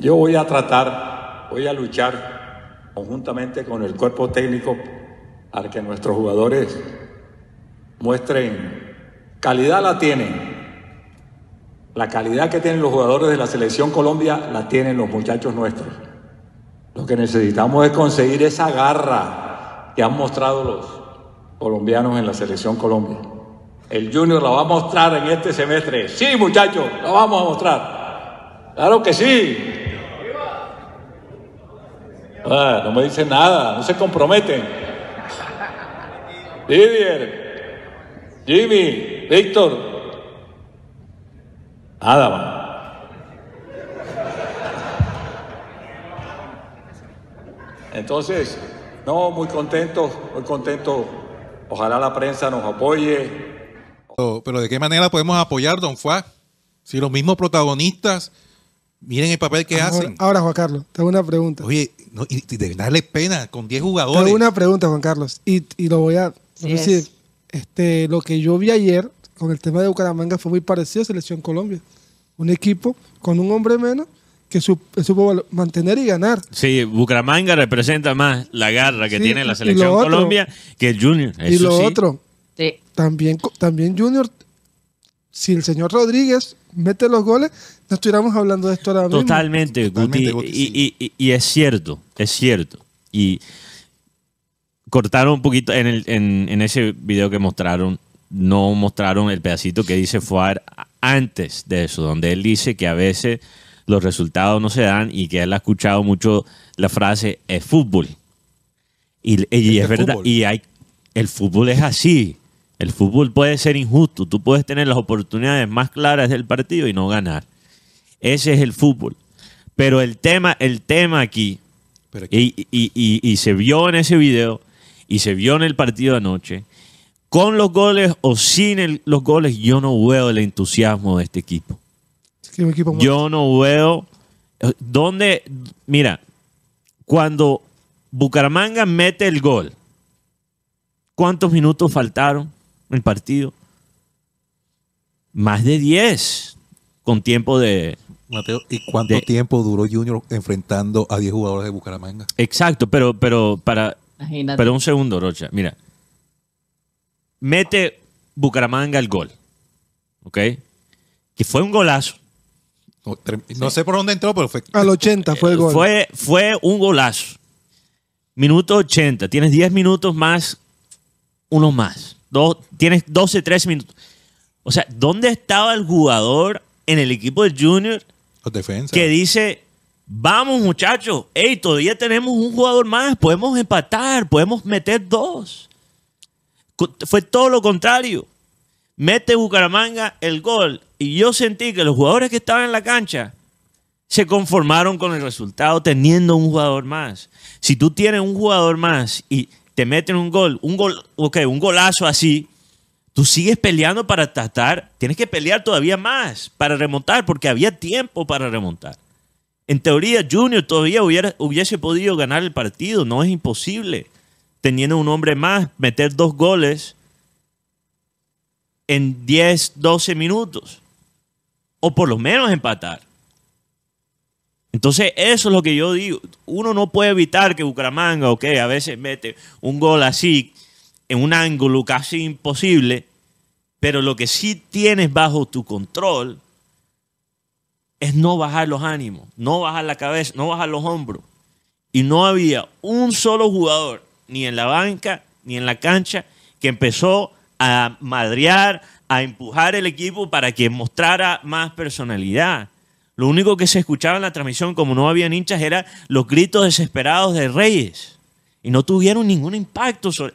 Yo voy a tratar, voy a luchar conjuntamente con el cuerpo técnico para que nuestros jugadores muestren calidad la tienen. La calidad que tienen los jugadores de la selección Colombia la tienen los muchachos nuestros. Lo que necesitamos es conseguir esa garra que han mostrado los colombianos en la selección Colombia. El Junior la va a mostrar en este semestre. Sí, muchachos, la vamos a mostrar. Claro que sí. Ah, no me dicen nada, no se comprometen. Didier, Jimmy, Víctor. Nada, Entonces, no, muy contento, muy contento. Ojalá la prensa nos apoye. Pero, ¿de qué manera podemos apoyar, don Fuá? Si los mismos protagonistas Miren el papel que hacen. Ahora, Juan Carlos, te hago una pregunta. Oye, y, darle pena con 10 jugadores. Tengo una pregunta, Juan Carlos, y, lo voy a decir. Este, lo que yo vi ayer con el tema de Bucaramanga fue muy parecido a Selección Colombia. Un equipo con un hombre menos que supo, mantener y ganar. Sí, Bucaramanga representa más la garra que tiene la Selección Colombia que el Junior. y lo otro, También, también Junior si el señor Rodríguez mete los goles, no estuviéramos hablando de esto ahora mismo. Totalmente, Y, es cierto, es cierto. Y cortaron un poquito en, el, en, ese video que mostraron, no mostraron el pedacito que dice Fuad antes de eso, donde él dice que a veces los resultados no se dan y que él ha escuchado mucho la frase es fútbol. Y, es, verdad, y hay el fútbol es así. El fútbol puede ser injusto, tú puedes tener las oportunidades más claras del partido y no ganar. Ese es el fútbol. Pero el tema, el tema aquí, Y, se vio en ese video, y se vio en el partido de anoche, con los goles o sin los goles, yo no veo el entusiasmo de este equipo. yo no veo eh, dónde, mira, cuando Bucaramanga mete el gol, ¿cuántos minutos faltaron? el partido. Más de 10 con tiempo de... Mateo, ¿y cuánto tiempo duró Junior enfrentando a 10 jugadores de Bucaramanga? Exacto, pero, pero para... Pero un segundo, Rocha. Mira. Mete Bucaramanga el gol. ¿Ok? Que fue un golazo. No, sé por dónde entró, pero fue... Al 80 fue el gol. Fue, fue un golazo. Minuto 80. Tienes 10 minutos más, uno más. Dos, tienes 12, 13 minutos. O sea, ¿dónde estaba el jugador en el equipo de Junior que dice, vamos muchachos, hey, todavía tenemos un jugador más, podemos empatar, podemos meter dos? Fue todo lo contrario. Mete Bucaramanga el gol y yo sentí que los jugadores que estaban en la cancha se conformaron con el resultado teniendo un jugador más. Si tú tienes un jugador más y te meten un gol, un gol, ok, un golazo así, tú sigues peleando para tratar, tienes que pelear todavía más para remontar, porque había tiempo para remontar. En teoría, Junior todavía hubiera, hubiese podido ganar el partido, no es imposible. Teniendo un hombre más, meter dos goles en 10, 12 minutos. O por lo menos empatar. Entonces, eso es lo que yo digo. Uno no puede evitar que Bucaramanga, que a veces mete un gol así, en un ángulo casi imposible, pero lo que sí tienes bajo tu control es no bajar los ánimos, no bajar la cabeza, no bajar los hombros. Y no había un solo jugador, ni en la banca, ni en la cancha, que empezó a madrear, a empujar el equipo para que mostrara más personalidad. Lo único que se escuchaba en la transmisión, como no había hinchas, eran los gritos desesperados de Reyes. Y no tuvieron ningún impacto sobre...